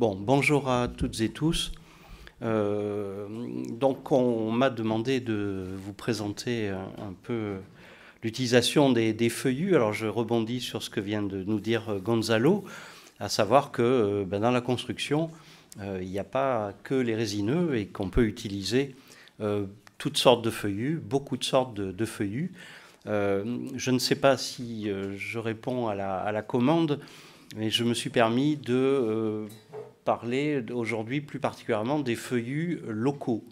Bon, bonjour à toutes et tous. Euh, donc, on m'a demandé de vous présenter un peu l'utilisation des, feuillus. Alors, je rebondis sur ce que vient de nous dire Gonzalo, à savoir que euh, ben, dans la construction, euh, il n'y a pas que les résineux et qu'on peut utiliser toutes sortes de feuillus, beaucoup de sortes de, feuillus. je ne sais pas si je réponds à la commande. Mais je me suis permis de euh, parler aujourd'hui plus particulièrement des feuillus locaux.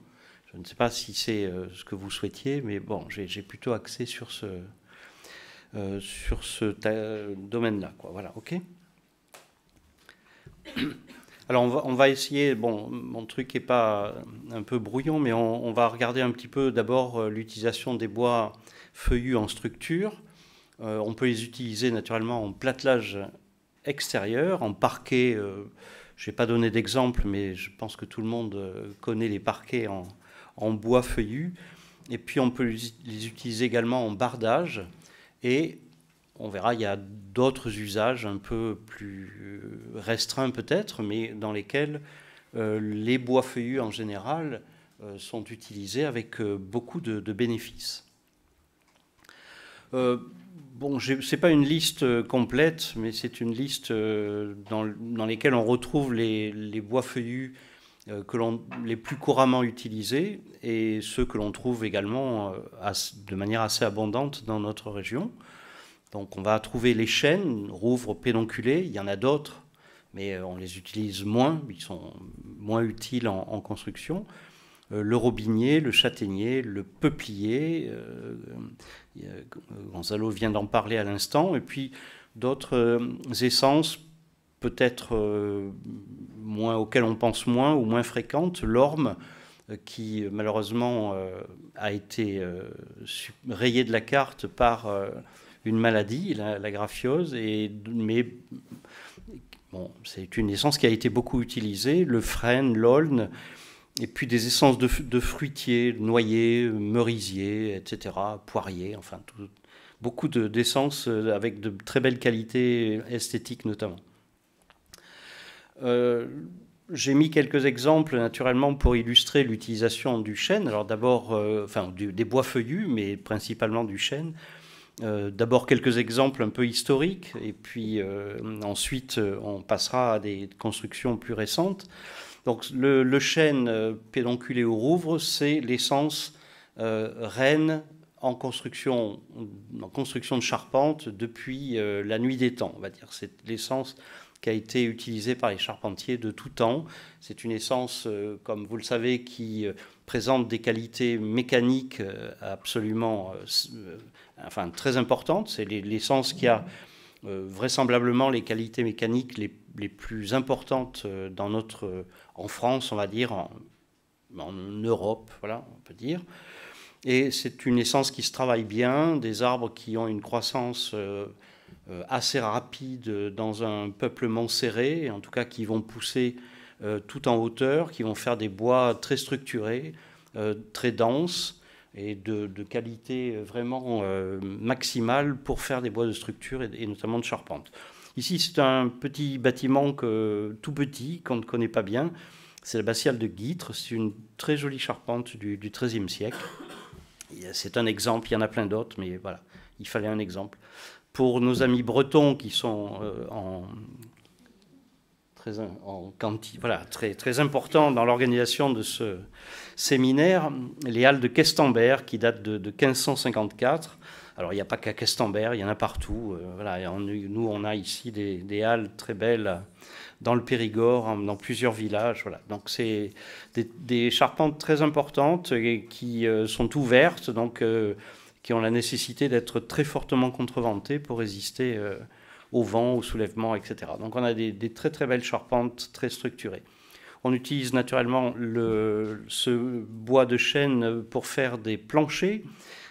Je ne sais pas si c'est euh, ce que vous souhaitiez, mais bon, j'ai plutôt axé sur ce, euh, sur ce domaine-là. Voilà, ok Alors, on va, essayer. Bon, mon truc n'est pas un peu brouillon, mais on, va regarder un petit peu d'abord l'utilisation des bois feuillus en structure. on peut les utiliser naturellement en platelage extérieurs, en parquet. j'ai euh, je vais pas donné d'exemple, mais je pense que tout le monde euh, connaît les parquets en, bois feuillu. Et puis on peut les utiliser également en bardage. Et on verra, il y a d'autres usages un peu plus euh, restreints peut-être, mais dans lesquels les bois feuillus en général sont utilisés avec beaucoup de bénéfices ce n'est pas une liste euh, complète, mais c'est une liste euh, dans, laquelle lesquelles on retrouve les, bois feuillus euh, que les plus couramment utilisés et ceux que l'on trouve également de manière assez abondante dans notre région. Donc on va trouver les chênes, rouvres, pédonculés, il y en a d'autres, mais on les utilise moins, ils sont moins utiles en construction. Euh, le robinier, le châtaignier, le peuplier. Euh, Gonzalo vient d'en parler à l'instant. Et puis d'autres euh, essences peut-être moins auxquelles on pense moins ou moins fréquentes, l'orme qui malheureusement a été rayé de la carte par une maladie, la, graphiose, et, mais c'est une essence qui a été beaucoup utilisée, le frêne, l'aulne, et puis des essences de, fruitiers, noyers, merisiers, etc., poiriers, enfin, beaucoup d'essences euh, avec de très belles qualités esthétiques notamment. Euh, j'ai mis quelques exemples naturellement pour illustrer l'utilisation du chêne. Alors d'abord, euh, enfin des bois feuillus, mais principalement du chêne. Euh, d'abord quelques exemples un peu historiques, et puis euh, ensuite euh, on passera à des constructions plus récentes. Donc le, chêne pédonculé au Rouvre, c'est l'essence reine en construction, en construction de charpente depuis la nuit des temps, on va dire. C'est l'essence qui a été utilisée par les charpentiers de tout temps. C'est une essence, comme vous le savez, qui présente des qualités mécaniques absolument enfin très importante. C'est l'essence qui a euh, vraisemblablement les qualités mécaniques les, plus importantes euh, euh, en France, on va dire, en, Europe, voilà, on peut dire. Et c'est une essence qui se travaille bien, des arbres qui ont une croissance assez rapide dans un peuplement serré, en tout cas qui vont pousser tout en hauteur, qui vont faire des bois très structurés, très denses, et de, qualité euh, vraiment euh, maximale pour faire des bois de structure et, notamment de charpente. Ici, c'est un petit bâtiment que, tout petit qu'on ne connaît pas bien. C'est la Bastiale de Guitre. C'est une très jolie charpente du XIIIe siècle. C'est un exemple. Il y en a plein d'autres, mais voilà, il fallait un exemple. Pour nos amis bretons qui sont euh, en, très, en voilà, très, très important dans l'organisation de ce séminaire, les Halles de Questembert, qui datent de, 1554. Alors, il n'y a pas qu'à Questembert, il y en a partout. Euh, voilà, nous, on a ici des, halles très belles dans le Périgord, dans plusieurs villages. Voilà. Donc, c'est des, charpentes très importantes qui euh, sont ouvertes, donc euh, qui ont la nécessité d'être très fortement contreventées pour résister au vent, au soulèvement, etc. Donc on a des, très très belles charpentes très structurées. On utilise naturellement le, ce bois de chêne pour faire des planchers.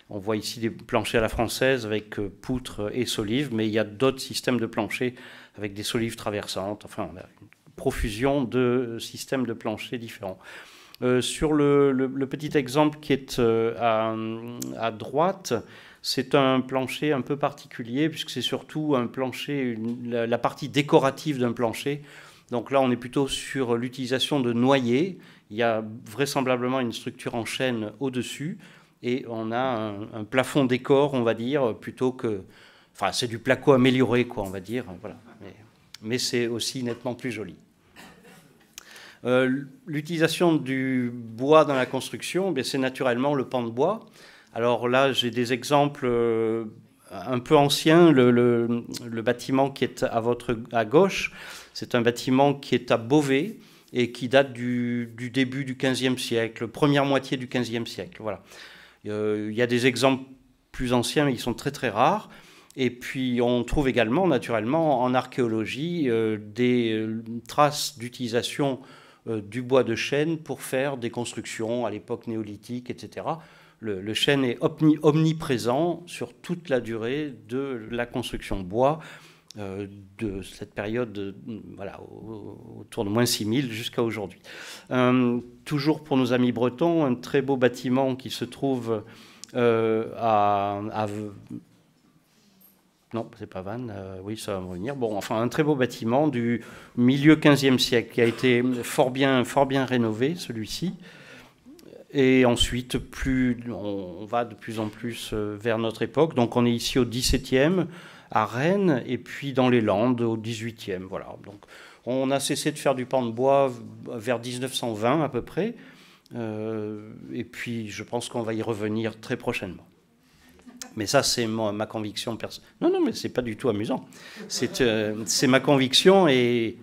On voit ici des planchers à la française avec euh, poutres et solives, mais il y a d'autres systèmes de planchers avec des solives traversantes. Enfin, on a une profusion de systèmes de planchers différents. Euh, sur le, petit exemple qui est euh, à droite, c'est un plancher un peu particulier, puisque c'est surtout un plancher, la, partie décorative d'un plancher. Donc là, on est plutôt sur l'utilisation de noyers. Il y a vraisemblablement une structure en chaîne au-dessus, et on a un, plafond décor, on va dire, plutôt que... Enfin, c'est du placo amélioré, quoi, on va dire. Voilà. mais, c'est aussi nettement plus joli. Euh, l'utilisation du bois dans la construction, eh c'est naturellement le pan de bois. Alors là, j'ai des exemples euh, un peu anciens. Le, bâtiment qui est à votre à gauche, c'est un bâtiment qui est à Beauvais et qui date du, début du XVe siècle, première moitié du XVe siècle. Voilà. Euh, il y a des exemples plus anciens, mais ils sont très très rares. Et puis on trouve également, naturellement, en archéologie, euh, des traces d'utilisation du bois de chêne pour faire des constructions à l'époque néolithique, etc le, chêne est omniprésent sur toute la durée de la construction bois euh, de cette période autour de moins 6000 jusqu'à aujourd'hui. Euh, toujours pour nos amis bretons, un très beau bâtiment qui se trouve euh, à, à, Non, c'est pas Vannes, oui, ça va me revenir. Bon, enfin, un très beau bâtiment du milieu 15e siècle qui a été fort bien rénové, celui-ci. Et ensuite, plus on va de plus en plus euh, vers notre époque. Donc on est ici au 17e, à Rennes, et puis dans les Landes au 18e. Voilà. Donc on a cessé de faire du pan de bois vers 1920 à peu près. Euh, et puis je pense qu'on va y revenir très prochainement. Mais ça, c'est ma, conviction personnelle. Non, non, mais c'est pas du tout amusant. C'est euh, ma conviction et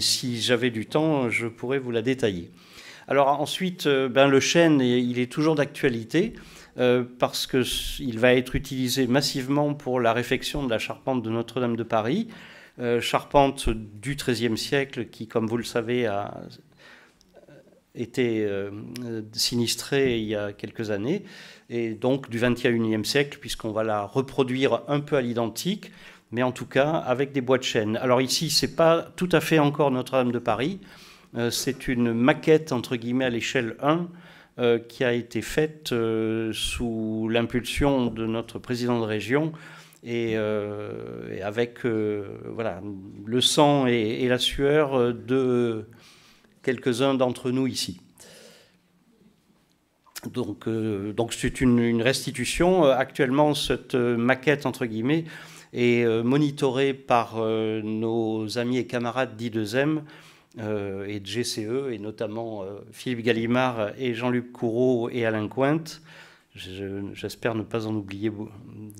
si j'avais du temps, je pourrais vous la détailler. Alors ensuite, euh, ben, le chêne, il est toujours d'actualité. Euh, parce qu'il va être utilisé massivement pour la réfection de la charpente de Notre-Dame de Paris, euh, charpente du XIIIe siècle qui, comme vous le savez, a été sinistrée il y a quelques années, et donc du XXIe siècle, puisqu'on va la reproduire un peu à l'identique, mais en tout cas avec des bois de chêne. Alors ici, ce n'est pas tout à fait encore Notre-Dame de Paris, euh, c'est une maquette, entre guillemets, à l'échelle 1 euh, qui a été faite euh, sous l'impulsion de notre président de région et, avec le sang et, la sueur de quelques-uns d'entre nous ici. Donc, c'est une, restitution. Actuellement, cette maquette, entre guillemets, est monitorée par nos amis et camarades d'I2M euh, et de GCE, et notamment euh, Philippe Gallimard et Jean-Luc Courreau et Alain Cointe, j'espère ne pas en oublier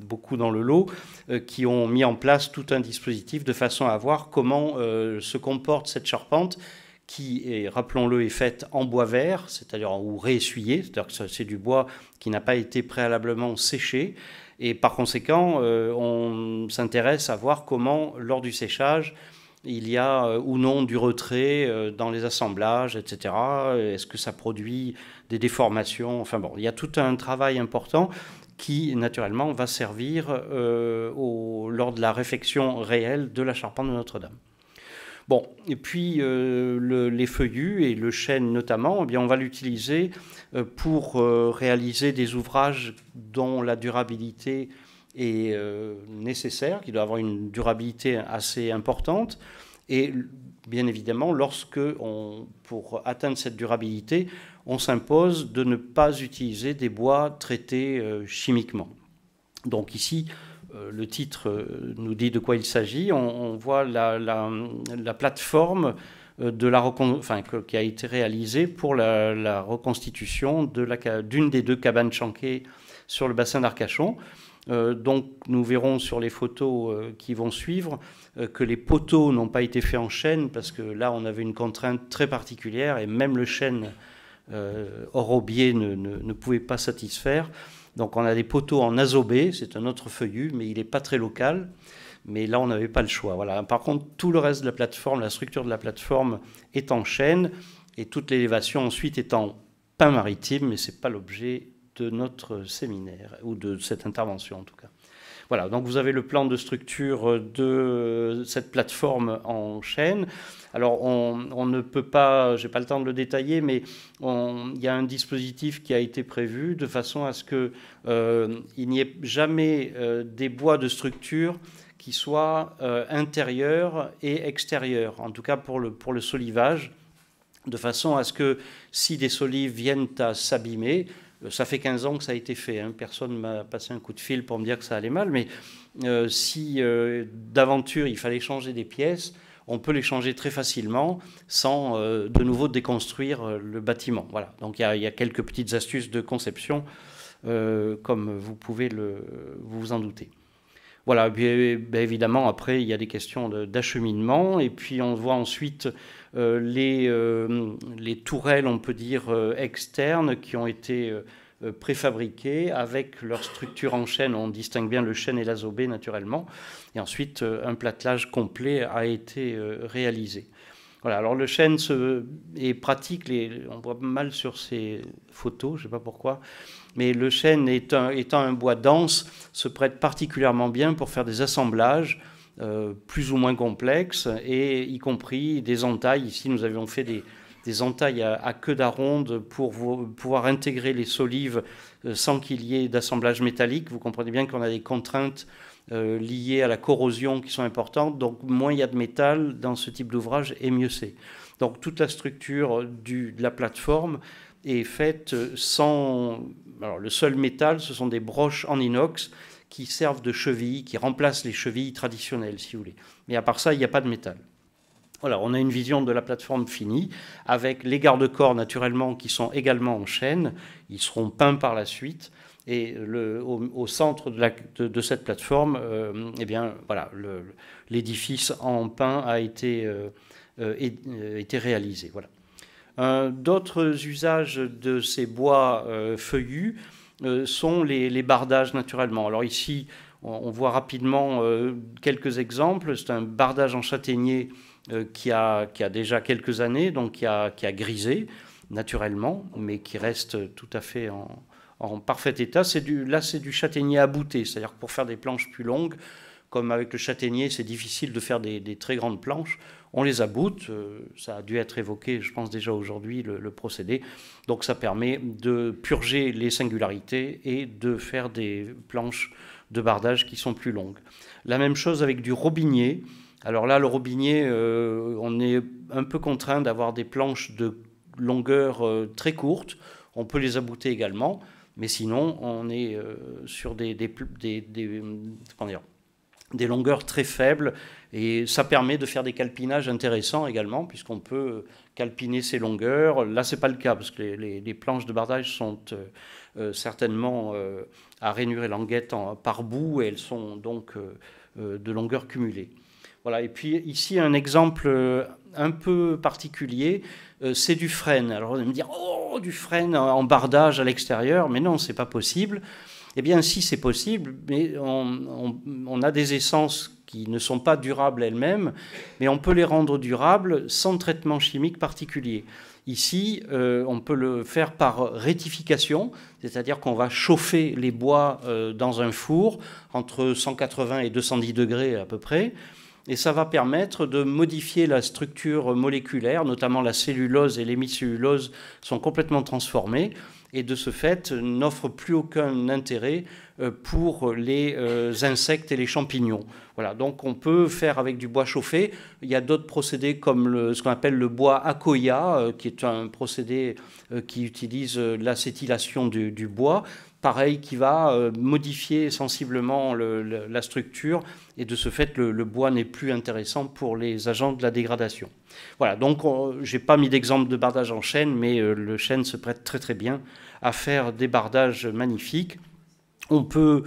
beaucoup dans le lot, euh, qui ont mis en place tout un dispositif de façon à voir comment se comporte cette charpente qui, rappelons-le, est faite en bois vert, c'est-à-dire ou réessuyé, c'est-à-dire que c'est du bois qui n'a pas été préalablement séché. Et par conséquent, on s'intéresse à voir comment, lors du séchage, il y a euh, ou non du retrait euh, dans les assemblages, etc. Euh, est-ce que ça produit des déformations Enfin bon, il y a tout un travail important qui, naturellement, va servir lors de la réfection réelle de la charpente de Notre-Dame. Bon, et puis les feuillus et le chêne notamment, eh bien, on va l'utiliser pour réaliser des ouvrages dont la durabilité est euh, nécessaire, qui doit avoir une durabilité assez importante. Et bien évidemment, lorsque on, pour atteindre cette durabilité, on s'impose de ne pas utiliser des bois traités euh, chimiquement. Donc ici, euh, le titre nous dit de quoi il s'agit. On, voit la, la, plateforme de la qui a été réalisée pour la, la reconstitution d'une des deux cabanes chanquées sur le bassin d'Arcachon. Euh, donc nous verrons sur les photos euh, qui vont suivre euh, que les poteaux n'ont pas été faits en chêne parce que là on avait une contrainte très particulière et même le chêne orobier ne, ne, pouvait pas satisfaire. Donc on a des poteaux en azobé, c'est un autre feuillu, mais il n'est pas très local. Mais là, on n'avait pas le choix. Voilà. Par contre, tout le reste de la plateforme, la structure de la plateforme est en chêne et toute l'élévation ensuite est en pain maritime, mais ce n'est pas l'objet de notre séminaire, ou de cette intervention en tout cas. Voilà, donc vous avez le plan de structure de cette plateforme en chaîne. Alors on, ne peut pas, j'ai pas le temps de le détailler, mais il y a un dispositif qui a été prévu de façon à ce que euh, il n'y ait jamais euh, des bois de structure qui soient euh, intérieurs et extérieurs, en tout cas pour le, pour le solivage, de façon à ce que si des solives viennent à s'abîmer, ça fait 15 ans que ça a été fait. Hein. Personne m'a passé un coup de fil pour me dire que ça allait mal. Mais euh, si euh, d'aventure il fallait changer des pièces, on peut les changer très facilement sans euh, de nouveau déconstruire le bâtiment. Voilà. Donc il y, a quelques petites astuces de conception, comme vous pouvez vous en douter. Voilà, évidemment, après, il y a des questions d'acheminement, et puis on voit ensuite euh, euh, les, tourelles, on peut dire, euh, externes qui ont été préfabriquées avec leur structure en chêne. On distingue bien le chêne et l'azobé naturellement. Et ensuite, un platelage complet a été réalisé. alors le chêne est pratique, on voit mal sur ces photos, je ne sais pas pourquoi, mais le chêne étant un bois dense, se prête particulièrement bien pour faire des assemblages euh, plus ou moins complexes, et y compris des entailles. Ici, nous avions fait des, entailles à, queue d'aronde pour pouvoir intégrer les solives euh, sans qu'il y ait d'assemblage métallique. Vous comprenez bien qu'on a des contraintes euh, liées à la corrosion qui sont importantes. Donc moins il y a de métal dans ce type d'ouvrage, et mieux c'est. Donc toute la structure de la plateforme est faite sans... Alors le seul métal, ce sont des broches en inox qui servent de chevilles, qui remplacent les chevilles traditionnelles, si vous voulez. Mais à part ça, il n'y a pas de métal. Voilà, on a une vision de la plateforme finie, avec les garde-corps naturellement qui sont également en chaîne, ils seront peints par la suite, et le, au, centre de, la, de, cette plateforme, euh, eh bien, voilà, l'édifice en pain a été, euh, euh, été réalisé. Voilà. D'autres usages de ces bois feuillus, euh, sont les, bardages naturellement. Alors ici, on, voit rapidement euh, quelques exemples. C'est un bardage en châtaignier euh, qui a, déjà quelques années, donc qui a, grisé naturellement, mais qui reste tout à fait en, parfait état. Du, là, c'est du châtaignier abouté, c'est-à-dire que pour faire des planches plus longues, comme avec le châtaignier, c'est difficile de faire des très grandes planches on les aboute. Euh, ça a dû être évoqué, je pense déjà aujourd'hui, le, procédé. Donc ça permet de purger les singularités et de faire des planches de bardage qui sont plus longues. La même chose avec du robinier. Alors là, le robinier, euh, on est un peu contraint d'avoir des planches de longueur euh, très courte. On peut les abouter également, mais sinon, on est sur des longueurs très faibles et ça permet de faire des calpinages intéressants également, puisqu'on peut calpiner ces longueurs. Là, ce n'est pas le cas, parce que les, planches de bardage sont euh, euh, certainement euh, à rainure et languette en, par bout, et elles sont donc de longueur cumulée. Voilà, et puis ici un exemple un peu particulier, c'est du frêne. Alors vous allez me dire, oh, du frêne en bardage à l'extérieur, mais non, c'est pas possible. Eh bien, si c'est possible, mais on, a des essences qui ne sont pas durables elles-mêmes, mais on peut les rendre durables sans traitement chimique particulier. Ici, euh, on peut le faire par rétification, c'est-à-dire qu'on va chauffer les bois euh, dans un four entre 180 et 210 degrés à peu près et ça va permettre de modifier la structure moléculaire, notamment la cellulose et l'hémicellulose sont complètement transformées et de ce fait n'offre plus aucun intérêt euh, pour les euh, insectes et les champignons. Voilà, donc on peut faire avec du bois chauffé. Il y a d'autres procédés comme ce qu'on appelle le bois Akoya, euh, qui est un procédé qui utilise l'acétylation du, bois pareil, qui va modifier sensiblement la structure, et de ce fait, le bois n'est plus intéressant pour les agents de la dégradation. Voilà, donc j'ai pas mis d'exemple de bardage en chêne, mais euh, le chêne se prête très très bien à faire des bardages magnifiques. On peut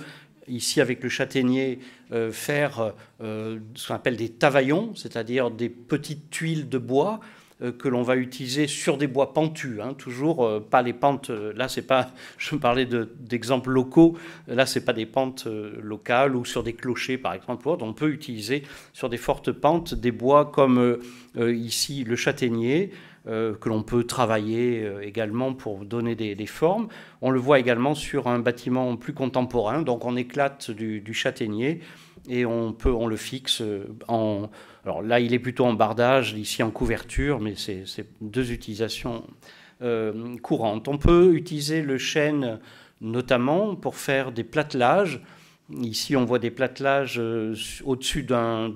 ici avec le châtaignier euh, faire euh, ce qu'on appelle des tavaillons, c'est-à-dire des petites tuiles de bois euh, que l'on va utiliser sur des bois pentus, hein, toujours euh, pas les pentes. Euh, là, c'est pas. Je parlais d'exemples locaux. Là, c'est pas des pentes locales ou sur des clochers, par exemple. On peut utiliser sur des fortes pentes des bois comme ici le châtaignier. que l'on peut travailler également pour donner des, formes. On le voit également sur un bâtiment plus contemporain, donc on éclate du châtaignier et on, peut, on le fixe euh, en... Alors là, il est plutôt en bardage, ici en couverture, mais c'est deux utilisations euh, courantes. On peut utiliser le chêne notamment pour faire des platelages Ici, on voit des platelages euh, au-dessus d'un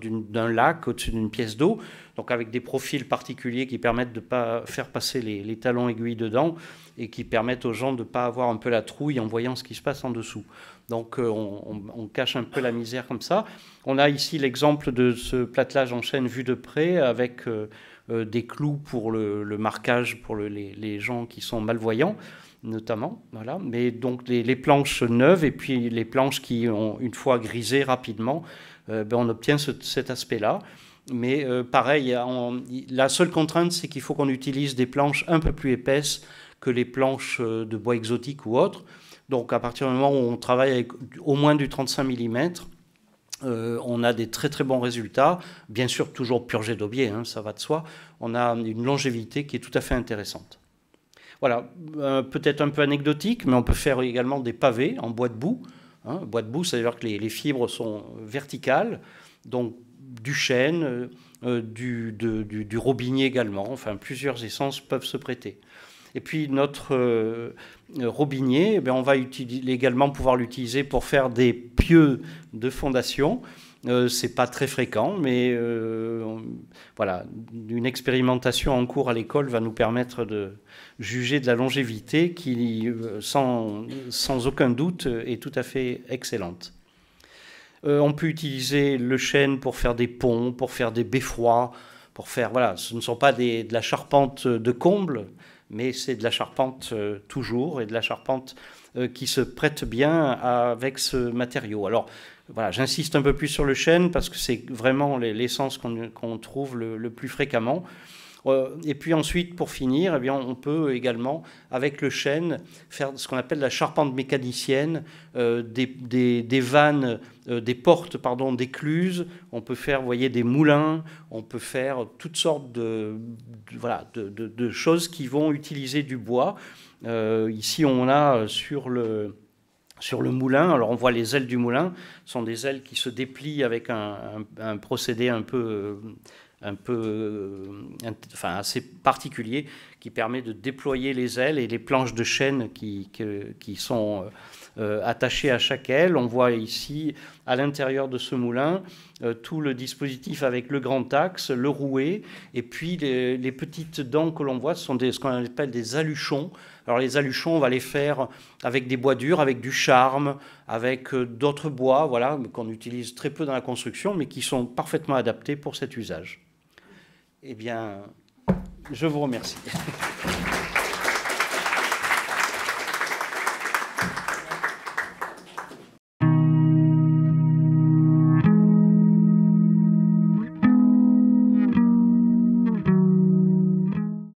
lac, au-dessus d'une pièce d'eau, donc avec des profils particuliers qui permettent de ne pas faire passer les, talons aiguilles dedans et qui permettent aux gens de ne pas avoir un peu la trouille en voyant ce qui se passe en dessous. Donc euh, on, cache un peu la misère comme ça. On a ici l'exemple de ce platelage en chaîne vu de près avec euh, des clous pour le, marquage pour les gens qui sont malvoyants notamment. Voilà. Mais donc les, planches neuves et puis les planches qui ont une fois grisé rapidement, euh, ben, on obtient cet aspect-là. Mais euh, pareil, la seule contrainte, c'est qu'il faut qu'on utilise des planches un peu plus épaisses que les planches euh, de bois exotique ou autres. Donc à partir du moment où on travaille avec au moins du 35 mm, on a des très très bons résultats. Bien sûr, toujours purgé d'aubier, hein, ça va de soi. On a une longévité qui est tout à fait intéressante. Voilà, euh, peut-être un peu anecdotique, mais on peut faire également des pavés en bois de boue. Hein. bois de boue, c'est-à-dire que les, fibres sont verticales, donc du chêne, euh, euh, du, de, également, enfin plusieurs essences peuvent se prêter. Et puis notre robinier, eh on va également pouvoir l'utiliser pour faire des pieux de fondation. Ce euh, c'est pas très fréquent, mais euh, voilà, une expérimentation en cours à l'école va nous permettre de juger de la longévité qui, euh, sans, sans aucun doute, est tout à fait excellente. on peut utiliser le chêne pour faire des ponts, pour faire des beffrois, pour faire voilà, ce ne sont pas de la charpente de comble, mais c'est de la charpente toujours et de la charpente qui se prête bien avec ce matériau. Alors voilà, j'insiste un peu plus sur le chêne parce que c'est vraiment l'essence qu'on trouve le, plus fréquemment. Euh, et puis ensuite, pour finir, eh bien, on peut également, avec le chêne, faire ce qu'on appelle la charpente mécanicienne, euh, des, des, vannes, euh, des portes, pardon, d'écluses. On peut faire, voyez, des moulins. On peut faire toutes sortes de, de voilà, de, choses qui vont utiliser du bois. ici, on a sur le sur le moulin. Alors on voit les ailes du moulin, ce sont des ailes qui se déplient avec un, procédé un peu, euh, euh, assez particulier qui permet de déployer les ailes et les planches de chêne qui sont euh, euh, attachés à chaque aile. On voit ici à l'intérieur de ce moulin euh, tout le dispositif avec le grand axe, le rouet, et puis les, petites dents que l'on voit, ce sont des, ce qu'on appelle des aluchons. Alors les aluchons, on va les faire avec des bois durs, avec du charme, avec euh, d'autres bois, voilà, qu'on utilise très peu dans la construction, mais qui sont parfaitement adaptés pour cet usage. Eh bien, je vous remercie.